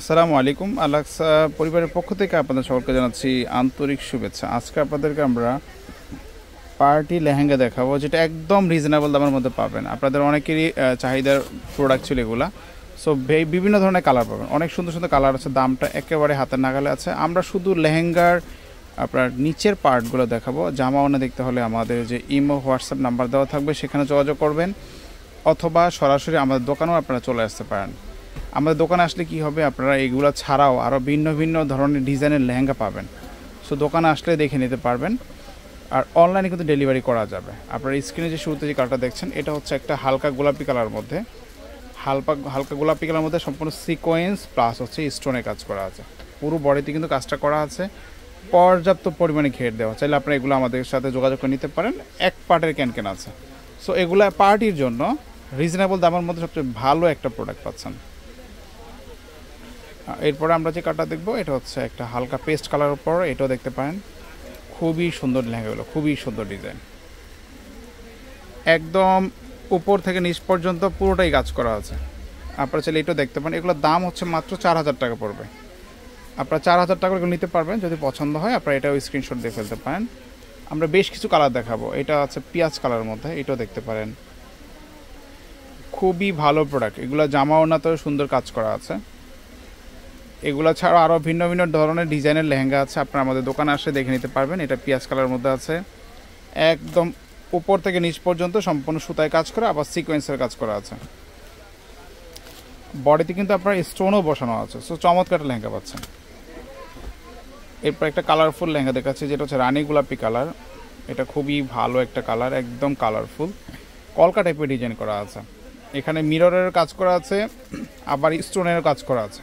আসসালামু আলাইকুম আলাক্সা পরিবারের পক্ষ থেকে আপনাদের সকলকে জানাচ্ছি আন্তরিক শুভেচ্ছা আজকে আপনাদেরকে আমরা পার্টি লেহেঙ্গা দেখাবো যেটা একদম রিজনেবল দামের মধ্যে পাবেন আপনাদের অনেকেরই চাহিদার প্রোডাক্ট ছিল এগুলা সো বিভিন্ন ধরনের কালার পাবেন অনেক সুন্দর সুন্দর কালার আছে দামটা একেবারে হাতের নাগালে আছে আমরা শুধু লেহেঙ্গার আপনার নিচের পার্টগুলো দেখাবো জামা ওনা দেখতে হলে আমাদের যে ইমো হোয়াটসঅ্যাপ নাম্বার দেওয়া থাকবে সেখানে যোগাযোগ করবেন অথবা সরাসরি আমাদের দোকানেও আপনারা চলে আসতে পারেন আমাদের দোকানে আসলে কি হবে আপনারা এগুলো ছাড়াও আরও ভিন্ন ভিন্ন ধরনের ডিজাইনের লেহেঙ্গা পাবেন সো দোকানে আসলে দেখে নিতে পারবেন আর অনলাইনে কিন্তু ডেলিভারি করা যাবে আপনার স্ক্রিনে যে শুরুতে যে কালারটা দেখছেন এটা হচ্ছে একটা হালকা গোলাপি কালার মধ্যে হালকা হালকা গোলাপি কালার মধ্যে সম্পূর্ণ সিকোয়েন্স প্লাস হচ্ছে স্টোনে কাজ করা আছে পুরো বডিতে কিন্তু কাজটা করা আছে পর্যাপ্ত পরিমাণে ঘের দেওয়া চাইলে আপনারা এগুলো আমাদের সাথে যোগাযোগ করে নিতে পারেন এক পার্টের ক্যান ক্যান আছে সো এগুলো পার্টির জন্য রিজনেবল দামের মধ্যে সবচেয়ে ভালো একটা প্রোডাক্ট পাচ্ছেন এরপরে আমরা যে কাটা দেখবো এটা হচ্ছে একটা হালকা পেস্ট কালার উপর এটাও দেখতে পারেন খুবই সুন্দর লেহেঙ্গাগুলো খুবই সুন্দর ডিজাইন একদম উপর থেকে নিচ পর্যন্ত পুরোটাই কাজ করা আছে আপনারা চাইলে এটাও দেখতে পারেন এগুলোর দাম হচ্ছে মাত্র চার হাজার টাকা পড়বে আপনারা চার হাজার টাকা এগুলো নিতে পারবেন যদি পছন্দ হয় আপনারা এটাও স্ক্রিনশট দিয়ে ফেলতে পারেন আমরা বেশ কিছু কালার দেখাবো এটা আছে পিঁয়াজ কালার মধ্যে এটাও দেখতে পারেন খুবই ভালো প্রোডাক্ট এগুলো জামা ওনাতেও সুন্দর কাজ করা আছে এগুলো ছাড়াও আরও ভিন্ন ভিন্ন ধরনের ডিজাইনের লেহেঙ্গা আছে আপনারা আমাদের দোকানে আসে দেখে নিতে পারবেন এটা পিঁয়াজ কালার মধ্যে আছে একদম উপর থেকে নিচ পর্যন্ত সম্পূর্ণ সুতায় কাজ করা আবার সিকোয়েন্সের কাজ করা আছে বডিতে কিন্তু আপনার স্টোনও বসানো আছে সো চমৎকার লেহেঙ্গা পাচ্ছেন এরপর একটা কালারফুল লেহেঙ্গা দেখাচ্ছে যেটা হচ্ছে রানী গোলাপি কালার এটা খুবই ভালো একটা কালার একদম কালারফুল কলকা টাইপের ডিজাইন করা আছে এখানে মিররের কাজ করা আছে আবার স্টোনের কাজ করা আছে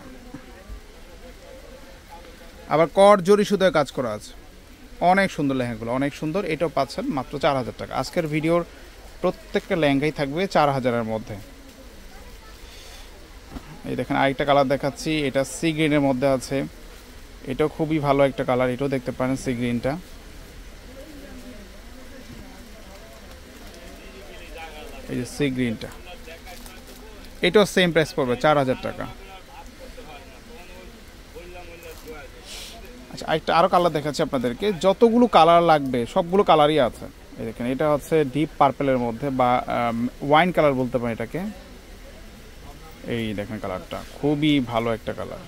আবার কর জরি সুদের কাজ করা আছে অনেক সুন্দর লেহেঙ্গাগুলো অনেক সুন্দর এটাও পাচ্ছেন মাত্র চার হাজার টাকা আজকের ভিডিওর প্রত্যেকটা লেহেঙ্গাই থাকবে চার হাজারের মধ্যে এই দেখেন আরেকটা কালার দেখাচ্ছি এটা সি গ্রিনের মধ্যে আছে এটাও খুবই ভালো একটা কালার এটাও দেখতে পারেন সি গ্রিনটা এই যে সি গ্রিনটা এটাও সেম প্রাইস পড়বে চার হাজার টাকা আচ্ছা আরেকটা আরও কালার দেখাচ্ছি আপনাদেরকে যতগুলো কালার লাগবে সবগুলো কালারই আছে এই দেখেন এটা হচ্ছে ডিপ পার্পেলের মধ্যে বা ওয়াইন কালার বলতে পারেন এটাকে এই দেখেন কালারটা খুবই ভালো একটা কালার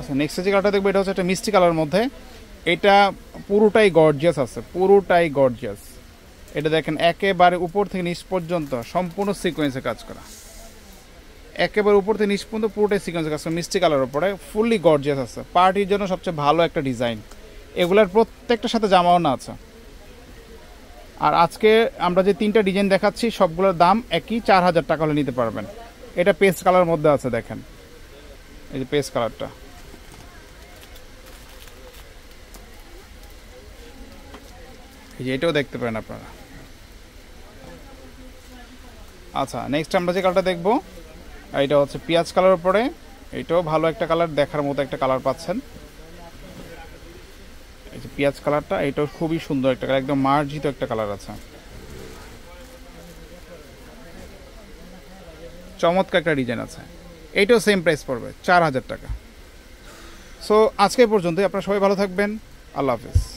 আচ্ছা নেক্সট যে কালারটা দেখবো এটা হচ্ছে একটা মিষ্টি কালার মধ্যে এটা পুরোটাই গর্জিয়াস আছে পুরোটাই গর্জিয়াস এটা দেখেন একেবারে উপর থেকে নিচ পর্যন্ত সম্পূর্ণ সিকোয়েন্সে কাজ করা একেবারে উপর থেকে নিচ পর্যন্ত পুরোটাই সিকোয়েন্সে কাজ করা মিষ্টি কালার উপরে ফুললি গর্জিয়াস আছে পার্টির জন্য সবচেয়ে ভালো একটা ডিজাইন এগুলার প্রত্যেকটার সাথে জামাও না আছে আর আজকে আমরা যে তিনটা ডিজাইন দেখাচ্ছি সবগুলোর দাম একই চার হাজার টাকা হলে নিতে পারবেন এটা পেস্ট কালার মধ্যে আছে দেখেন এই যে পেস্ট কালারটা এই যে এটাও দেখতে পারেন আপনারা আচ্ছা নেক্সট আমরা যে কালারটা দেখবো এটা হচ্ছে পেঁয়াজ কালার উপরে এটাও ভালো একটা কালার দেখার মতো একটা কালার পাচ্ছেন এই যে পেঁয়াজ কালারটা এটাও খুবই সুন্দর একটা কালার একদম মার্জিত একটা কালার আছে চমৎকার একটা ডিজাইন আছে এইটাও সেম প্রাইস পড়বে চার হাজার টাকা সো আজকে পর্যন্তই আপনারা সবাই ভালো থাকবেন আল্লাহ হাফিজ